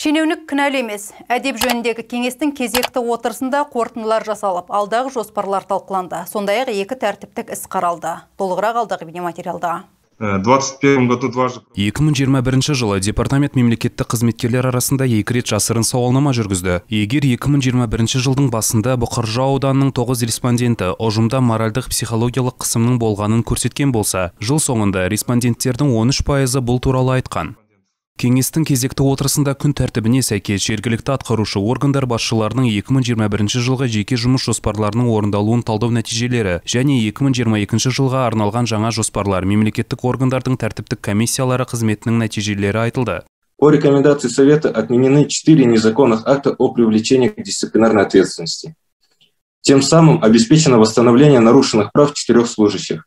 шенеунік кінәлі емес әдеп жөніндегі кеңестің кезекті отырсында қорытындылар жасалып алдағы жоспарлар талқыланды сондай ақ екі тәртіптік іс қаралды толығырақ алдағы біне 2021 2021 жылы департамент мемлекетті қызметкерлер арасында екі рет жасырын сауалнама жүргізді егер 2021 жылдың басында Бұқыржауданның ауданының 9 респонденті ұжымда моральдық психологиялық қысымның болғанын көрсеткен болса жыл соңында респонденттердің 13 пайызы бұл туралы айтқан кеңестің кезекті отырысында күн тәртібіне сәйкес жергілікті атқарушы органдар басшыларының 2021 жылғы жеке жұмыс жоспарларының орындалуын талдау нәтижелері және 2022 жылға арналған жаңа жоспарлар мемлекеттік органдардың тәртіптік комиссиялары қызметінің нәтижелері айтылды По рекомендации Совета отменены 4 незаконных акта о привлечении к дисциплинарной ответственности. Тем самым обеспечено восстановление нарушенных прав четырех служащих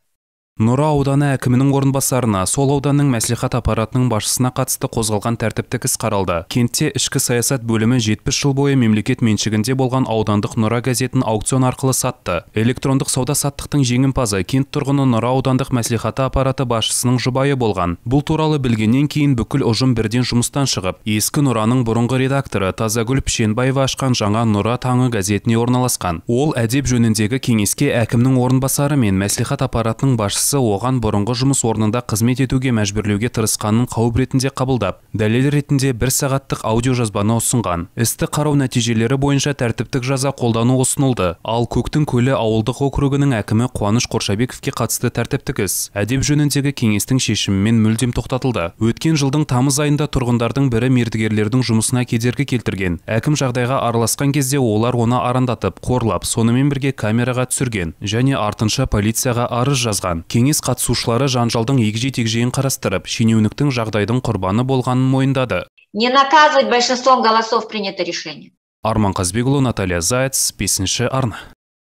нұра ауданы әкімінің орынбасарына сол ауданның мәслихат аппаратының басшысына қатысты қозғалған тәртіптік іс қаралды кентте ішкі саясат бөлімі 70 жыл бойы мемлекет меншігінде болған аудандық нұра газетін аукцион арқылы сатты электрондық сауда саттықтың жеңімпазы кент тұрғыны нұра аудандық мәслихаты аппараты басшысының жұбайы болған бұл туралы білгеннен кейін бүкіл ұжым бірден жұмыстан шығып ескі нұраның бұрынғы редакторы тазагүл пішенбаева ашқан жаңа нұра таңы газетіне орналасқан ол әдеп жөніндегі кеңеске әкімнің орынбасары мен мәслихат аппаратының басшысы басшысы оған бұрынғы жұмыс орнында қызмет етуге мәжбүрлеуге тырысқанын қауіп ретінде қабылдап дәлел ретінде бір сағаттық аудиожазбаны ұсынған істі қарау нәтижелері бойынша тәртіптік жаза қолдану ұсынылды ал көктің көлі ауылдық округінің әкімі қуаныш қоршабековке қатысты тәртіптік іс әдеп жөніндегі кеңестің шешімімен мүлдем тоқтатылды өткен жылдың тамыз айында тұрғындардың бірі мердігерлердің жұмысына кедергі келтірген әкім жағдайға араласқан кезде олар оны арандатып қорлап сонымен бірге камераға түсірген және артынша полицияға арыз жазған кеңес қатысушылары жанжалдың егжей тегжейін қарастырып шенеуніктің жағдайдың құрбаны болғанын мойындады не наказывать большинством голосов принято решение арман қазбекұлы наталья заяц бесінші арна